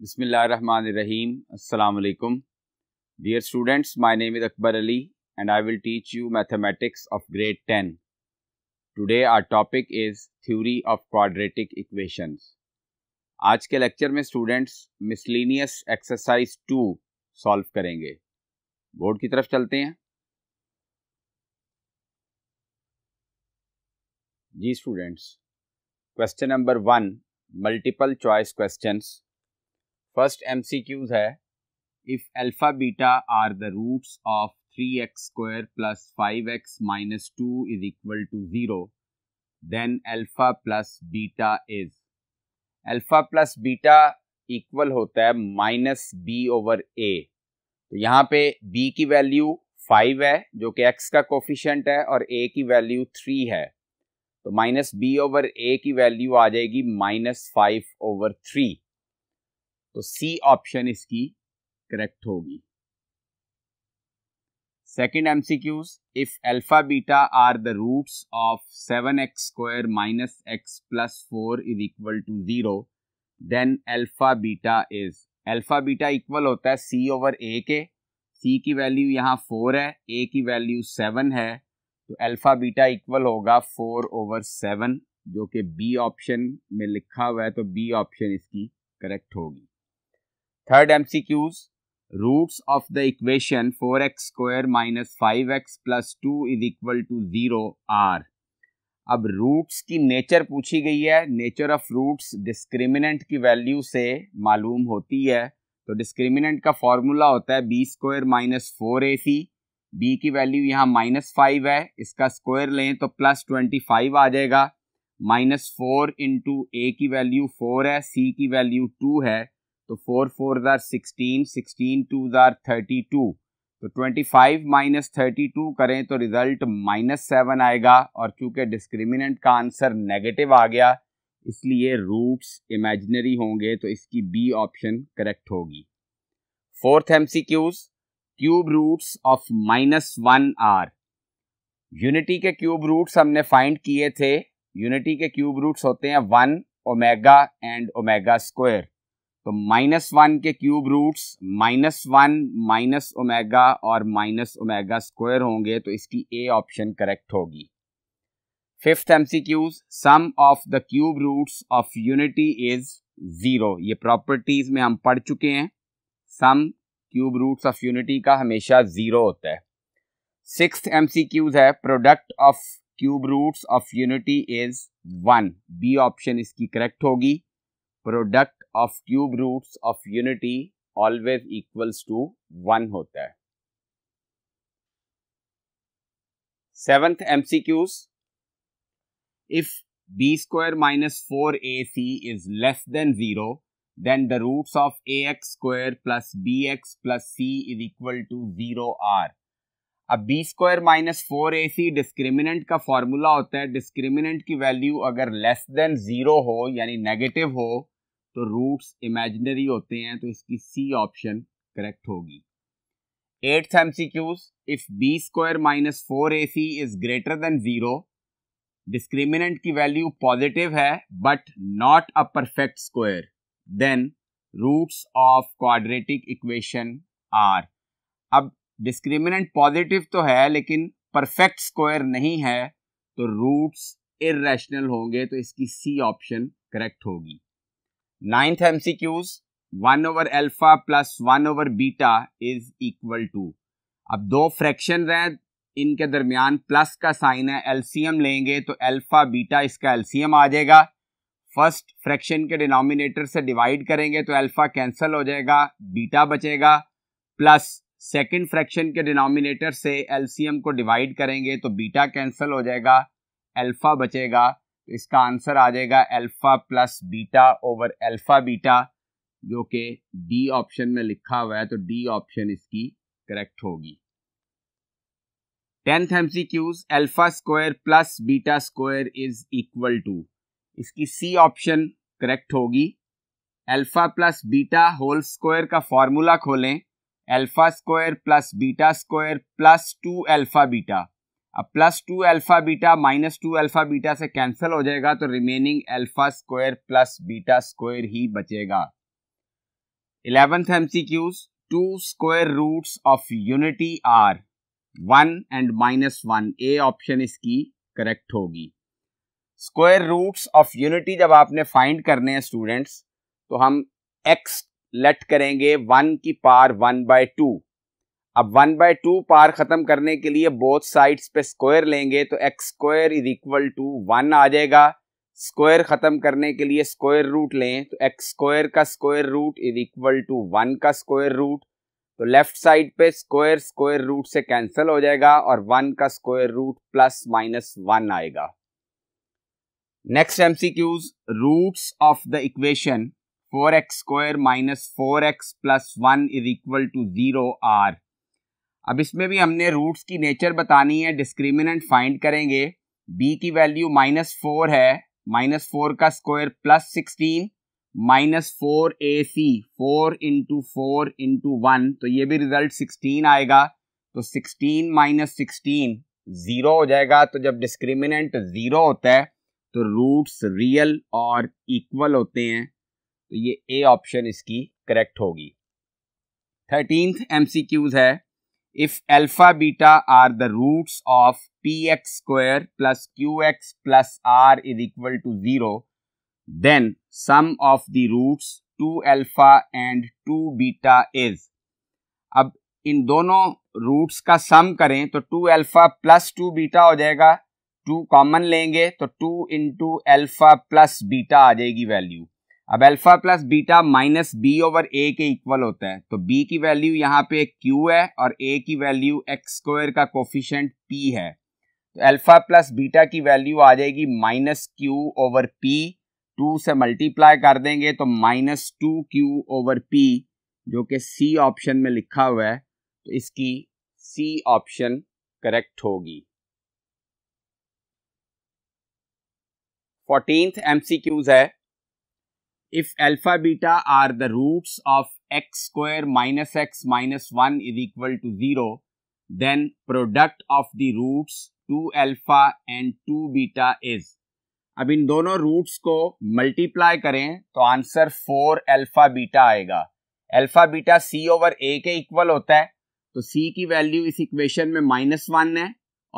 बसमीम अलकुम dear students my name is Akbar Ali and I will teach you mathematics of grade ten today our topic is theory of quadratic equations आज के लेक्चर में students miscellaneous exercise two solve करेंगे board की तरफ चलते हैं जी students question number one multiple choice questions first MCQs है if alpha beta are the roots of three x square plus five x minus two is equal to zero then alpha plus beta is alpha plus beta equal होता है minus B over ए तो यहाँ पे B की value five है जो कि x का कोफिशेंट है और ए की वैल्यू थ्री है तो माइनस बी ओवर ए की वैल्यू आ जाएगी माइनस फाइव ओवर थ्री तो सी ऑप्शन इसकी करेक्ट होगी second MCQs if alpha beta are the roots of seven x square minus x plus four is equal to zero then alpha beta is alpha beta equal होता है सी over A के सी की वैल्यू यहाँ four है ए की value seven है तो अल्फ़ा बीटा इक्वल होगा फोर ओवर सेवन जो कि बी ऑप्शन में लिखा हुआ है तो बी ऑप्शन इसकी करेक्ट होगी third M C Qs the equation four x square minus five x plus two is equal to zero are अब रूट्स की नेचर पूछी गई है नेचर ऑफ रूट्स डिस्क्रिमिनेंट की वैल्यू से मालूम होती है तो डिस्क्रिमिनेंट का फॉर्मूला होता है बी स्क्वायर माइनस फोर ए सी b की वैल्यू यहाँ माइनस फाइव है इसका स्क्वायर लें तो प्लस ट्वेंटी फाइव आ जाएगा माइनस फोर इंटू ए की वैल्यू फोर है सी की वैल्यू टू है तो फोर फोर दर सिक्सटीन सिक्सटीन टू दर थर्टी टू तो twenty five minus thirty two करें तो रिज़ल्ट माइनस सेवन आएगा और चूंकि डिस्क्रिमिनेंट का आंसर नेगेटिव आ गया इसलिए रूट्स इमेजिनरी होंगे तो इसकी बी ऑप्शन करेक्ट होगी fourth MCQs Qs cube roots of minus one are unity के क्यूब रूट्स हमने फाइंड किए थे यूनिटी के क्यूब रूट्स होते हैं one omega and omega square तो माइनस वन के cube roots minus one minus omega और माइनस ओमेगा स्क्वायर होंगे तो इसकी ए ऑप्शन करेक्ट होगी fifth M Qs sum of the cube roots of unity is zero ये properties में हम पढ़ चुके हैं sum cube roots of unity का हमेशा ज़ीरो होता है सिक्स एम सी क्यूज है product of cube roots of unity is one B option इसकी करेक्ट होगी product of cube roots of unity always equals to one होता है seventh M C Qs if B square minus four A C is less than zero then the roots of ax square plus bx plus c is equal to zero are अब B square minus four ए C discriminant का formula होता है discriminant की value अगर less than zero हो यानी negative हो तो रूट्स इमेजिनरी होते हैं तो इसकी सी ऑप्शन करेक्ट होगी eighth MCQs if B square minus four A C is greater than zero discriminant की वैल्यू पॉजिटिव है but not a perfect square then roots of quadratic equation are अब discriminant positive तो है लेकिन perfect square नहीं है तो roots इेशनल होंगे तो इसकी सी ऑप्शन करेक्ट होगी ninth M C Qs one over alpha plus one over beta is equal to अब दो फ्रैक्शन हैं इनके दरमियान प्लस का साइन है एल्सीयम लेंगे तो एल्फा बीटा इसका एल्सीयम आ जाएगा फर्स्ट फ्रैक्शन के डिनोमिनेटर से डिवाइड करेंगे तो अल्फा कैंसिल हो जाएगा बीटा बचेगा प्लस सेकंड फ्रैक्शन के डिनोमिनेटर से एलसीएम को डिवाइड करेंगे तो बीटा कैंसिल हो जाएगा अल्फा बचेगा तो इसका आंसर आ जाएगा alpha plus beta over alpha beta जो कि डी ऑप्शन में लिखा हुआ है तो डी ऑप्शन इसकी करेक्ट होगी tenth M C Qs alpha square plus beta square is equal to इसकी सी ऑप्शन करेक्ट होगी alpha plus beta whole square का फॉर्मूला खोलें alpha square plus beta square plus two alpha beta अब plus two alpha beta minus two alpha beta से cancel हो जाएगा तो remaining alpha square plus beta square ही बचेगा eleventh M C Qs two square roots of unity are one and minus one A option इसकी correct होगी square roots of unity जब आपने फाइंड करने हैं स्टूडेंट्स तो हम एक्स लेट करेंगे वन की पार वन बाय टू अब वन बाय टू पार ख़त्म करने के लिए बोथ साइड्स पे स्क्वायर लेंगे तो X square is equal to one आ जाएगा स्क्वायर ख़त्म करने के लिए स्क्वायर रूट लें तो एक्स स्क्वायर का square root is equal to one का स्क्वायर रूट तो लेफ्ट साइड पे स्क्वायर स्क्वायर रूट से कैंसिल हो जाएगा और वन का square root plus minus one आएगा next roots of the equation four x square minus four X plus one is equal to zero are अब इसमें भी हमने रूट्स की नेचर बतानी है डिस्क्रिमिनेंट फाइंड करेंगे b की वैल्यू माइनस फोर है माइनस फोर का square plus sixteen minus four ए C four into four into one तो ये भी रिजल्ट सिक्सटीन आएगा तो सिक्सटीन माइनस सिक्सटीन ज़ीरो हो जाएगा तो जब डिस्क्रिमिनेंट ज़ीरो होता है तो रूट्स रियल और इक्वल होते हैं तो ये ए ऑप्शन इसकी करेक्ट होगी थर्टींथ एम सी क्यूज है if alpha beta are the roots of P X square plus Q X plus R is equal to zero then sum of the roots two alpha and two beta is अब इन दोनों roots का sum करें तो two alpha plus two beta हो जाएगा two common लेंगे तो two into alpha plus beta आ जाएगी वैल्यू अब alpha plus beta minus B over A के इक्वल होता है तो बी की वैल्यू यहाँ पे क्यू है और ए की वैल्यू एक्स स्क्वायर का कोफिशेंट पी है तो एल्फा प्लस बीटा की वैल्यू आ जाएगी minus Q over P two से मल्टीप्लाई कर देंगे तो minus two Q over P जो कि सी ऑप्शन में लिखा हुआ है तो इसकी सी ऑप्शन करेक्ट होगी फोर्टींथ क्यूज है if alpha beta are the roots of X square minus X minus one is equal to zero then product of the roots two alpha and two beta is अब इन दोनों roots को multiply करें तो answer four alpha beta आएगा alpha beta C over A के equal होता है तो सी की वैल्यू इस इक्वेशन में माइनस वन है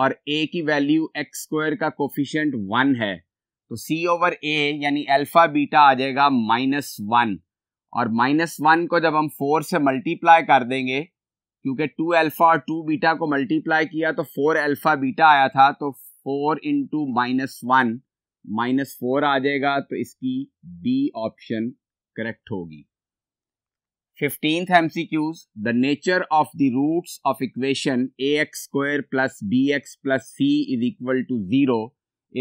और ए की वैल्यू एक्स स्क्वायर का कोफिशियंट वन है तो सी ओवर ए यानी अल्फा बीटा आ जाएगा माइनस वन और माइनस वन को जब हम फोर से मल्टीप्लाई कर देंगे क्योंकि टू अल्फा और टू बीटा को मल्टीप्लाई किया तो फोर अल्फा बीटा आया था तो four into minus one minus four आ जाएगा तो इसकी डी ऑप्शन करेक्ट होगी fifteenth Qs the nature of the roots of equation A X square plus B X plus C is equal to zero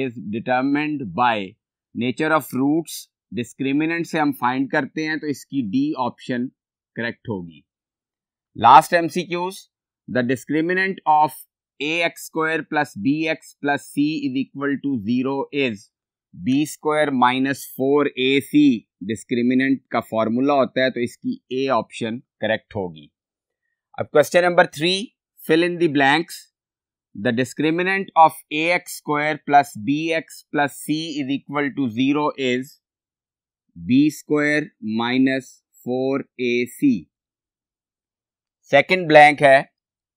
is determined by nature of roots discriminant से हम find करते हैं तो इसकी D option correct होगी last M C Qs the discriminant of A X square plus B X plus C is equal to zero is B square minus four A C discriminant का formula होता है तो इसकी A option correct होगी अब question number three fill in the blanks the discriminant of ax square plus bx plus c is equal to 0 is b square minus 4ac. Second blank hai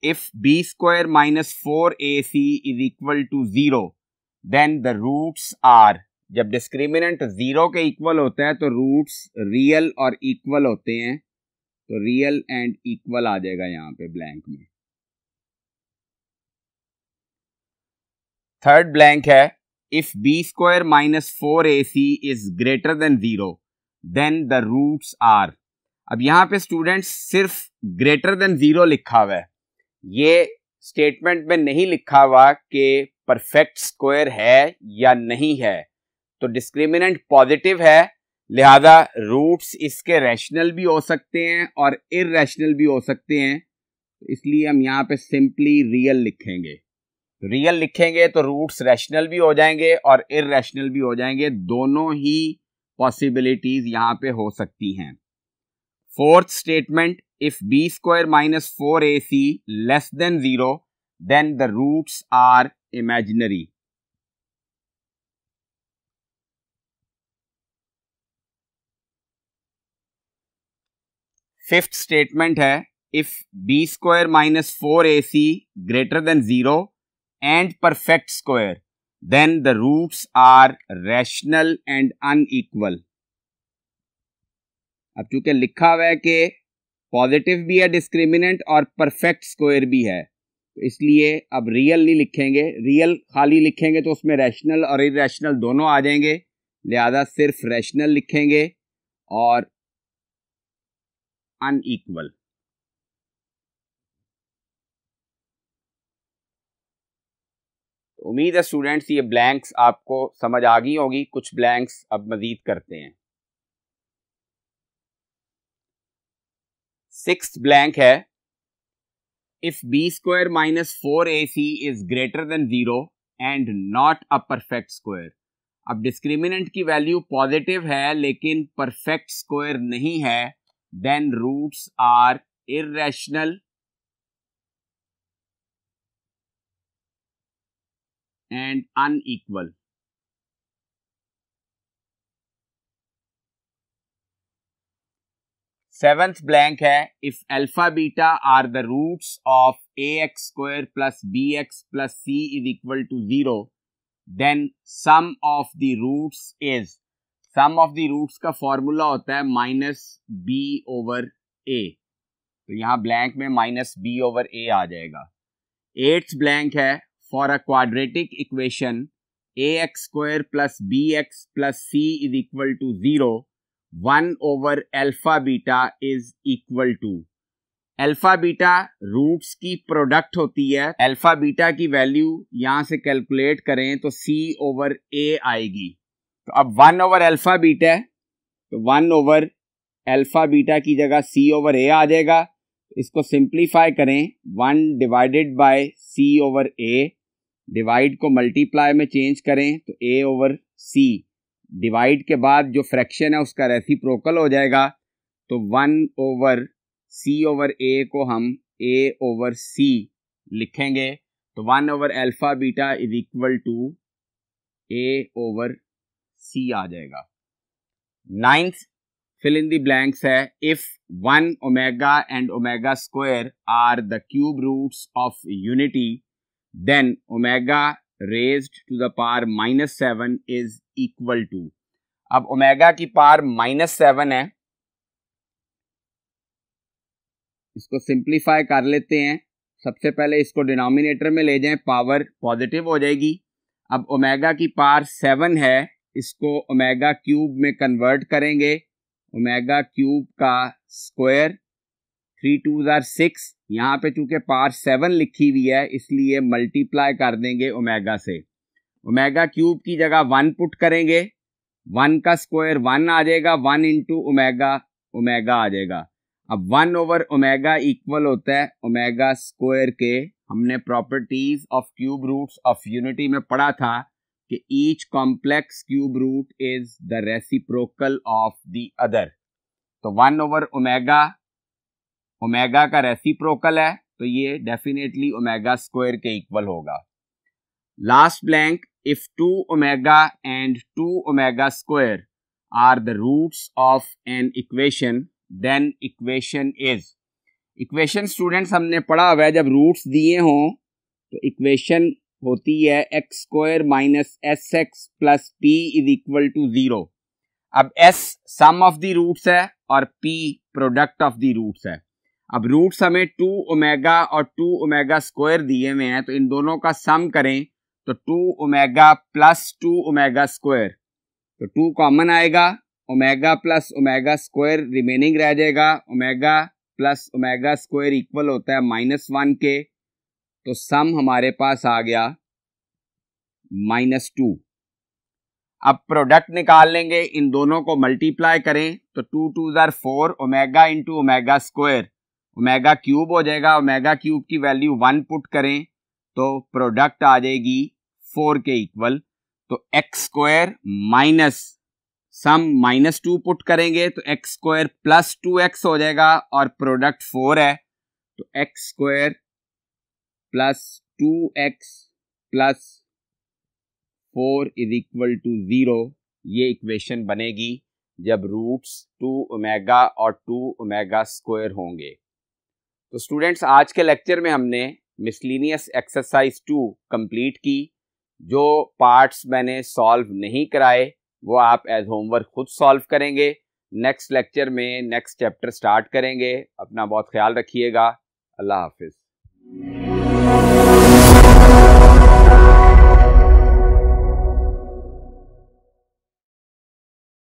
if b square minus 4ac is equal to 0 then the roots are जब discriminant zero के equal होता है तो roots real और equal होते हैं तो real and equal आ जाएगा यहाँ पे ब्लैंक में थर्ड ब्लैंक है if B square minus four A C is greater than zero then the roots are अब यहाँ पे स्टूडेंट्स सिर्फ ग्रेटर देन जीरो लिखा हुआ है ये स्टेटमेंट में नहीं लिखा हुआ कि परफेक्ट स्क्वायर है या नहीं है तो डिस्क्रिमिनेंट पॉजिटिव है लिहाजा रूट्स इसके रैशनल भी हो सकते हैं और इरेशनल भी हो सकते हैं इसलिए हम यहाँ पे सिंपली रियल लिखेंगे रियल लिखेंगे तो रूट्स रैशनल भी हो जाएंगे और इरेशनल भी हो जाएंगे दोनों ही पॉसिबिलिटीज यहाँ पे हो सकती हैं fourth statement if B square minus four A C less than zero then the roots are imaginary fifth statement है if B square minus four A C greater than zero perfect perfect then the the are rational and un unequal. अब चूंकि लिखा हुआ है कि positive भी है discriminant और परफेक्ट स्क्वायर भी है तो इसलिए अब रियल नहीं लिखेंगे रियल खाली लिखेंगे तो उसमें रैशनल और इरेशनल दोनों आ जाएंगे लिहाजा सिर्फ रैशनल लिखेंगे और अनईक्वल तो उम्मीद है स्टूडेंट्स ये ब्लैंक्स आपको समझ आ गई होगी कुछ ब्लैंक्स अब मज़ीद करते हैं सिक्स ब्लैंक है if B square minus four A C is greater than zero and not a perfect square अब डिस्क्रिमिनेंट की वैल्यू पॉजिटिव है लेकिन परफेक्ट स्क्वायर नहीं है then roots are irrational and unequal seventh blank है if alpha beta are the roots of A X square plus B X plus C is equal to zero then sum of the roots is sum of the roots का formula होता है minus B over ए तो यहां blank में minus B over A आ जाएगा eighth blank है quadratic equation A X square plus B X plus C is equal to zero one over alpha beta is equal to alpha beta roots की product होती है alpha beta की वैल्यू यहाँ से कैलकुलेट करें तो सी ओवर ए आएगी तो अब वन ओवर एल्फा बीटा है तो वन ओवर एल्फा बीटा की जगह सी ओवर ए आ जाएगा इसको सिंप्लीफाई करें one divided by C over A divide को मल्टीप्लाई में चेंज करें तो ए ओवर सी डिवाइड के बाद जो फ्रैक्शन है उसका रेसिप्रोकल हो जाएगा तो one over C over A को हम ए ओवर सी लिखेंगे तो one over alpha beta is equal to A over C आ जाएगा ninth fill in the blanks है if one omega and omega square are the cube roots of unity then omega raised to the power minus seven is equal to अब omega की power minus seven है इसको simplify कर लेते हैं सबसे पहले इसको डिनोमिनेटर में ले जाएं पावर पॉजिटिव हो जाएगी अब ओमेगा की पार सेवन है इसको ओमेगा क्यूब में कन्वर्ट करेंगे ओमेगा क्यूब का स्क्वायर थ्री टू ज़ार सिक्स यहाँ पे चूँकि पार सेवन लिखी हुई है इसलिए मल्टीप्लाई कर देंगे ओमेगा से ओमेगा क्यूब की जगह वन पुट करेंगे वन का स्क्वायर वन आ जाएगा वन इंटू ओमेगा ओमेगा आ जाएगा अब वन ओवर ओमेगा इक्वल होता है ओमेगा स्क्वायर के हमने properties of cube roots of unity में पढ़ा था कि each complex cube root is the reciprocal of the other तो वन ओवर ओमेगा ओमेगा का रेसिप्रोकल है तो ये डेफिनेटली ओमेगा स्क्वायर के इक्वल होगा last blank if two omega and two omega square are the roots of an equation then equation is equation students हमने पढ़ा हुआ है जब रूट्स दिए हों तो इक्वेशन होती है X square minus S X plus P is equal to zero अब S sum of the roots है और P product of the roots है अब रूट्स हमें टू ओमेगा और टू ओमेगा स्क्वायर दिए हुए हैं तो इन दोनों का सम करें तो two omega plus two omega square तो टू कॉमन आएगा omega plus omega square remaining रह जाएगा omega plus omega square equal होता है माइनस वन के तो सम हमारे पास आ गया माइनस टू अब प्रोडक्ट निकाल लेंगे इन दोनों को मल्टीप्लाई करें तो two two are four omega into omega square omega cube हो जाएगा ओमेगा क्यूब की वैल्यू वन पुट करें तो प्रोडक्ट आ जाएगी फोर के इक्वल तो X square minus sum minus two put करेंगे तो X square plus two X हो जाएगा और प्रोडक्ट फोर है तो X square plus two X plus four is equal to zero ये इक्वेशन बनेगी जब रूट्स टू ओमेगा और टू ओमेगा स्क्वायर होंगे तो स्टूडेंट्स आज के लेक्चर में हमने मिसलिनियस एक्सरसाइज टू कंप्लीट की जो पार्ट्स मैंने सॉल्व नहीं कराए वो आप एज होमवर्क खुद सॉल्व करेंगे नेक्स्ट लेक्चर में नेक्स्ट चैप्टर स्टार्ट करेंगे अपना बहुत ख्याल रखिएगा अल्लाह हाफिज़